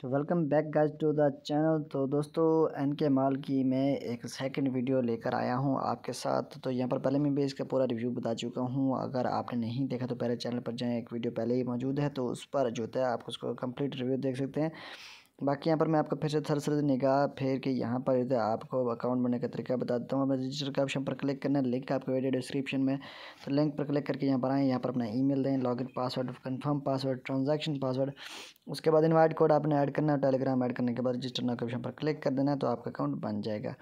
तो welcome back guys to the channel तो दोस्तों एन के माल की मैं एक सेकंड वीडियो लेकर आया हूं आपके साथ तो यहां पर पहले मैं भी इसका पूरा रिव्यू बता चुका हूं अगर आपने नहीं देखा तो पहले चैनल पर जाएं एक वीडियो पहले ही मौजूद है तो उस पर जो है आप उसको कंप्लीट रिव्यू देख सकते हैं बाकी यहाँ पर मैं आपको फिर से थर सर निगाह फेर के यहाँ पर इधर आपको अकाउंट बनने का तरीका बता देता हूँ रजिस्टर का ऑप्शन पर क्लिक करना लिंक आपको वीडियो डिस्क्रिप्शन में तो लिंक पर क्लिक करके यहाँ पर आएँ यहाँ पर अपना ईमेल दें login password confirm password transaction password उसके बाद इन्वाइट कोड आपने ऐड करना टेलीग्राम ऐड करने के बाद रजिस्टर नाउ के ऑप्शन पर क्लिक कर देना तो आपका अकाउंट बन जाएगा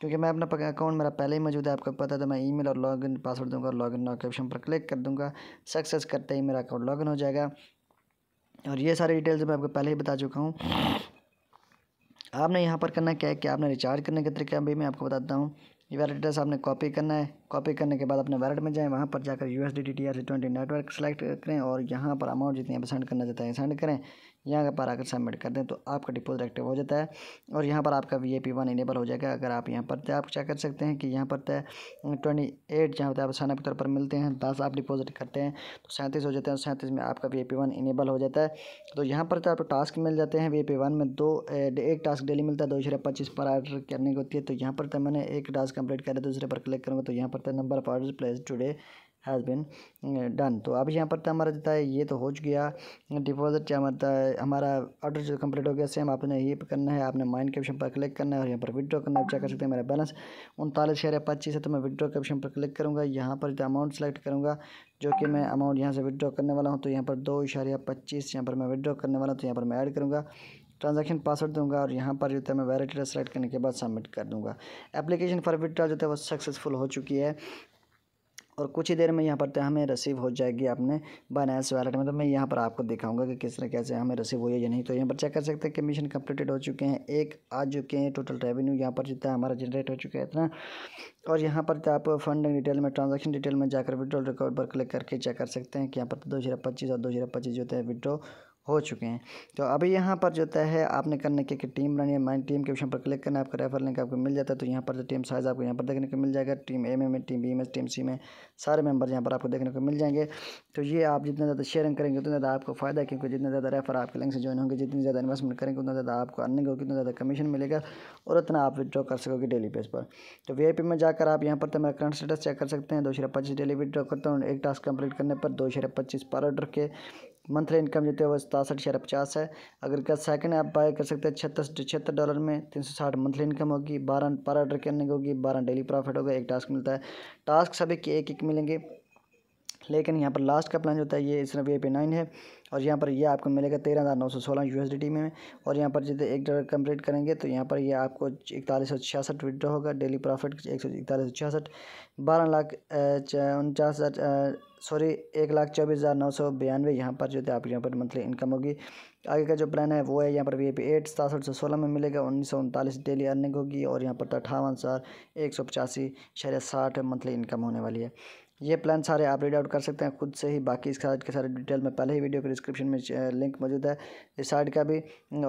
क्योंकि मैं अपना अकाउंट मेरा पहले ही मौजूद है आपको पता तो मैं ईमेल और लॉगिन पासवर्ड दूंगा लॉगिन नाउ के ऑप्शन पर क्लिक कर दूंगा सक्सेस करते ही मेरा अकाउंट लॉगिन हो जाएगा और ये सारे डिटेल्स मैं आपको पहले ही बता चुका हूँ आपने यहाँ पर करना क्या है कि आपने रिचार्ज करने के तरीके अभी मैं आपको बताता हूँ ये वैलिड एड्रेस आपने कॉपी करना है कॉपी करने के बाद अपने वैलेट में जाएँ वहाँ पर जाकर U S D T R twenty network select करें और यहाँ पर अमाउंट जितनी आप सेंड करना चाहते हैं सेंड करें यहाँ पर आकर सबमिट कर दें तो आपका डिपोजिट एक्टिव हो जाता है और यहाँ पर आपका V A P one enable हो जाएगा अगर आप यहाँ पर आप चेक कर सकते हैं कि यहाँ पर तय ट्वेंटी एट जहाँ पर आप साइनअप के तौर पर मिलते हैं दस आप डिपोजिट करते हैं तो सैंतीस हो जाते हैं और सैंतीस में आपका V A P one enable हो जाता है तो यहाँ पर तो आपको टास्क मिल जाते हैं वी ए पी वन में दो एक टास्क डेली मिलता है दो शराब पच्चीस पर आर्डर करने की होती है तो यहाँ पर तो मैंने एक टास्क कंप्लीट करें दूसरे पर क्लिक करूँगा तो यहाँ पर था number of order place today has been done तो अब यहाँ पर था तो हमारा जो है ये तो हो गया डिपॉजिट क्या मतलब हमारा ऑर्डर जो कंप्लीट हो गया सेम आपने ये करना है आपने माइंड के ऑप्शन पर क्लिक करना है और यहाँ पर विड्रॉ करना आप चेक कर सकते हैं मेरा बैलेंस उनतालीस शेयर है पच्चीस है तो मैं विड्रॉ के ऑप्शन पर क्लिक करूँगा यहाँ पर अमाउंट सेलेक्ट करूँगा जो कि मैं अमाउंट यहाँ से विड्रॉ करने वाला हूँ तो यहाँ पर दो इशारिया पच्चीस यहाँ पर मैं विड्रॉ करने वाला हूँ तो यहाँ पर मैं ऐड करूँगा ट्रांजैक्शन पासवर्ड दूंगा और यहाँ पर जो है मैं एड्रेस सेलेक्ट करने के बाद सबमिट कर दूंगा एप्लीकेशन फॉर विड्रॉल जो है वो सक्सेसफुल हो चुकी है और कुछ ही देर में यहाँ पर तो हमें रिसीव हो जाएगी आपने बनाएस वैलेट में तो मैं यहाँ पर आपको दिखाऊंगा कि किस तरह कैसे हमें रिसीव हुई है या नहीं तो यहाँ पर चेक कर सकते हैं कि मिशन कंप्लीटेड हो चुके हैं एक आ चुके हैं टोटल रेवेन्यू यहाँ पर जितना हमारा जनरेट हो चुका है इतना और यहाँ पर तो आप फंडिंग डिटेल में ट्रांजेक्शन डिटेल में जाकर विड्रॉल रिकॉर्ड पर क्लिक करके चेक कर सकते हैं कि यहाँ पर तो दो पच्चीस और दो पच्चीस जो है विड्रो हो चुके हैं तो अभी यहाँ पर जो है आपने करने के कि टीम रन या माइंड टीम के ऑप्शन पर क्लिक करना आपका रेफर लिंक आपको मिल जाता है तो यहाँ पर जो टीम साइज़ आपको यहाँ पर देखने को मिल जाएगा टीम ए में टीम बी में टीम सी में सारे मेम्बर यहाँ पर आपको देखने को मिल जाएंगे तो ये आप जितना ज़्यादा शेयरिंग करेंगे उतना ज़्यादा आपको फ़ायदा क्योंकि जितना ज़्यादा रेफर आपके लिंक से ज्वाइन होंगे जितनी ज़्यादा इन्वेस्टमेंट करेंगे उतना ज़्यादा आपको अर्निंग होगी उतना ज़्यादा कमीशन मिलेगा और उतना आप विद्रॉ कर सकोगे डेली बेस पर तो वी में जाकर आप यहाँ पर तो मेरा करंट स्टेटस चेक कर सकते हैं दो पच्चीस डेली विदड्रॉ करता हूँ एक टास्क कंप्लीट करने पर दो पच्चीस पर ऑर्डर के मंथली इनकम जो है वो सतासठ इशारा पचास है अगर का सेकंड आप बाय कर सकते हैं छत्तीस छिहत्तर डॉलर में तीन सौ साठ मंथली इनकम होगी बारह पर ऑर्डर करने की होगी बारह डेली प्रॉफिट होगा एक टास्क मिलता है टास्क सभी के एक एक मिलेंगे लेकिन यहाँ पर लास्ट का प्लान जो होता है ये इसमें वी आई पी नाइन है और यहाँ पर ये यह आपको मिलेगा तेरह हज़ार नौ सौ सोलह यू में और यहाँ पर जितने एक डॉलर कंप्लीट करेंगे तो यहाँ पर ये आपको इकतालीस सौ छियासठ विड्रो होगा डेली प्रॉफिट एक सौ इकतालीस सौ छियासठ बारह लाख उनचास हज़ार सॉरी एक लाख चौबीस हज़ार नौ सौ बयानवे यहाँ पर जो है आप यहाँ पर मंथली इनकम होगी आगे का जो प्लान है वो है यहाँ पर वी ए पी एट सतासठ सौ सोलह में मिलेगा उन्नीस सौ उनतालीस डेली अर्निंग होगी और यहाँ पर तो अठावन हज़ार एक सौ पचासी शरिया साठ मंथली इनकम होने वाली है ये प्लान सारे आप रीड आउट कर सकते हैं खुद से ही बाकी इसके साइट के सारे डिटेल में पहले ही वीडियो के डिस्क्रिप्शन में लिंक मौजूद है इस साइड का भी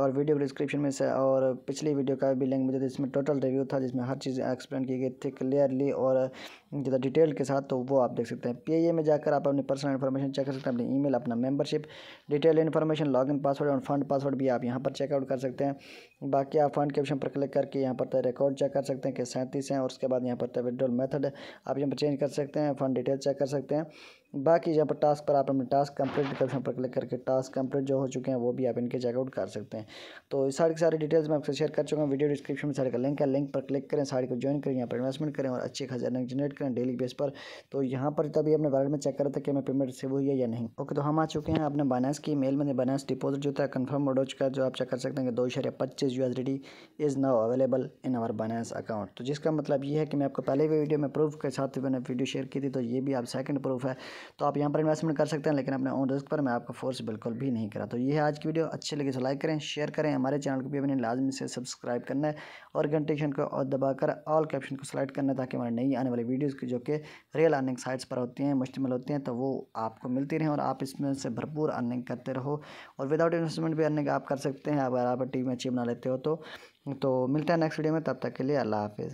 और वीडियो के डिस्क्रिप्शन में से और पिछली वीडियो का भी लिंक मौजूद है जिसमें टोटल रिव्यू था जिसमें हर चीज़ एक्सप्लेन की गई थी क्लियरली और ज़्यादा डिटेल के साथ तो वो आप देख सकते हैं पी में जाकर आप अपनी पर्सनल इन्फॉर्मेशन चेक कर सकते हैं अपनी ई अपना मेबरशिप डिटेल इन्फॉर्मेशन इन पासवर्ड और फंड पासवर्ड भी आप यहाँ पर चेकआउट कर सकते हैं बाकी आप फंड के ऑप्शन पर क्लिक करके यहाँ पर रिकॉर्ड तो चेक कर सकते हैं कि सैंतीस हैं और उसके बाद यहाँ पर विड्रॉल तो मेथड आप यहाँ पर चेंज कर सकते हैं फंड डिटेल चेक कर सकते हैं बाकी जहाँ पर टास्क पर आप अपने टास्क कंप्लीट कर पर क्लिक करके टास्क कंप्लीट जो हो चुके हैं वो भी आप इनके चेकआउट कर सकते हैं तो सारी की सारी डिटेल्स मैं आपसे शेयर कर चुका हूँ वीडियो डिस्क्रिप्शन में सारे का लिंक है लिंक पर क्लिक करें साड़ी को ज्वाइन करें यहाँ पर इन्वेस्टमेंट करें और अच्छे खास अर्निंग जनरेट करें डेली बेस पर तो यहाँ पर तभी अपने वाले में चेक करें था कि मैं पेमेंट रिसीव हुई है या नहीं ओके तो हम आ चुके हैं अपने बाइनेंस की मेल में बाइनेंस डिपोजिट जो था कन्फर्म हो चुका है जो आप चेक कर सकते हैं कि दो इशारे पच्चीस you is now available in our Binance account तो जिसका मतलब ये है कि मैं आपको पहले भी वीडियो में प्रूफ के साथ मैंने वीडियो शेयर की थी तो ये भी आप सेकेंड प्रूफ है तो आप यहाँ पर इन्वेस्टमेंट कर सकते हैं लेकिन अपने ओन रिस्क पर मैं आपको फोर्स बिल्कुल भी नहीं करा तो ये है आज की वीडियो अच्छी लगी तो लाइक करें शेयर करें हमारे चैनल को भी अपने लाजमी से सब्सक्राइब करना है और घंटेशन को और दबाकर ऑल कैप्शन को सिलेक्ट करना है ताकि हमारे नई आने वाली वीडियोज़ की जो कि रियल अर्निंग साइट्स पर होती हैं मुश्तमल होती हैं तो वो आपको मिलती रहें और आप इसमें से भरपूर अर्निंग करते रहो और विदाउट इन्वेस्टमेंट भी अर्निंग आप कर सकते हैं अगर आप टीम अच्छी बना लेते हो तो, तो मिलते हैं नेक्स्ट वीडियो में तब तक के लिए अल्लाह हाफिज़